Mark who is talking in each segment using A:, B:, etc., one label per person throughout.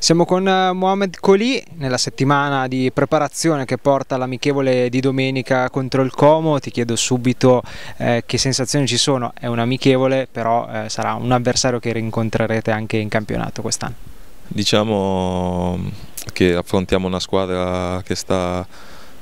A: Siamo con eh, Mohamed Colì nella settimana di preparazione che porta l'amichevole di domenica contro il Como. Ti chiedo subito eh, che sensazioni ci sono. È un amichevole, però eh, sarà un avversario che rincontrerete anche in campionato quest'anno.
B: Diciamo che affrontiamo una squadra che sta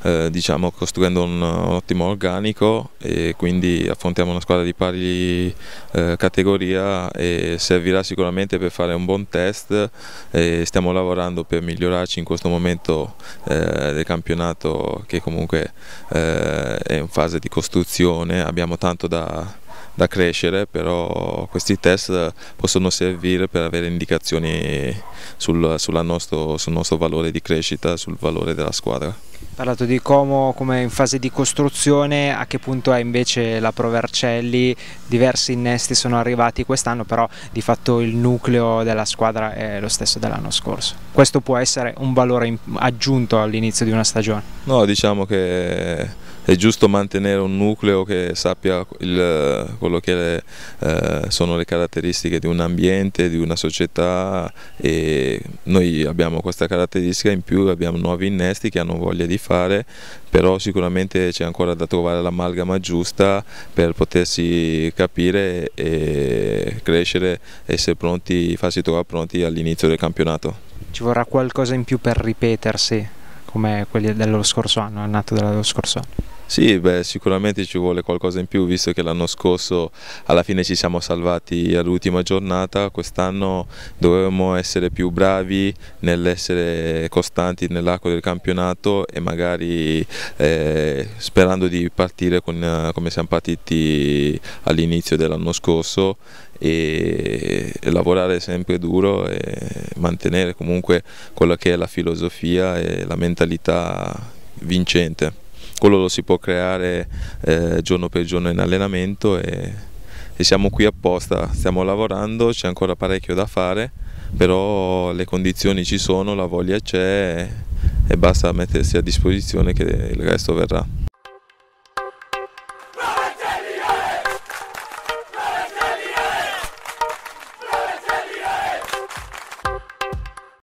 B: eh, diciamo costruendo un ottimo organico e quindi affrontiamo una squadra di pari eh, categoria e servirà sicuramente per fare un buon test e stiamo lavorando per migliorarci in questo momento eh, del campionato che comunque eh, è in fase di costruzione, abbiamo tanto da da crescere, però questi test possono servire per avere indicazioni sul, nostro, sul nostro valore di crescita, sul valore della squadra
A: parlato di Como come in fase di costruzione, a che punto è invece la Provercelli, diversi innesti sono arrivati quest'anno, però di fatto il nucleo della squadra è lo stesso dell'anno scorso. Questo può essere un valore aggiunto all'inizio di una stagione? No, diciamo
B: che è giusto mantenere un nucleo che sappia il, quello che le, eh, sono le caratteristiche di un ambiente, di una società e noi abbiamo questa caratteristica in più, abbiamo nuovi innesti che hanno voglia di fare, però sicuramente c'è ancora da trovare l'amalgama giusta per potersi capire e crescere, essere pronti, farsi trovare pronti all'inizio del campionato.
A: Ci vorrà qualcosa in più per ripetersi come quelli dello scorso anno, è dello scorso anno.
B: Sì, beh, sicuramente ci vuole qualcosa in più visto che l'anno scorso alla fine ci siamo salvati all'ultima giornata, quest'anno dovevamo essere più bravi nell'essere costanti nell'arco del campionato e magari eh, sperando di partire con, come siamo partiti all'inizio dell'anno scorso e, lavorare sempre duro e mantenere comunque quella che è la filosofia e la mentalità vincente quello lo si può creare eh, giorno per giorno in allenamento e, e siamo qui apposta, stiamo lavorando, c'è ancora parecchio da fare, però le condizioni ci sono, la voglia c'è e basta mettersi a disposizione che il resto verrà.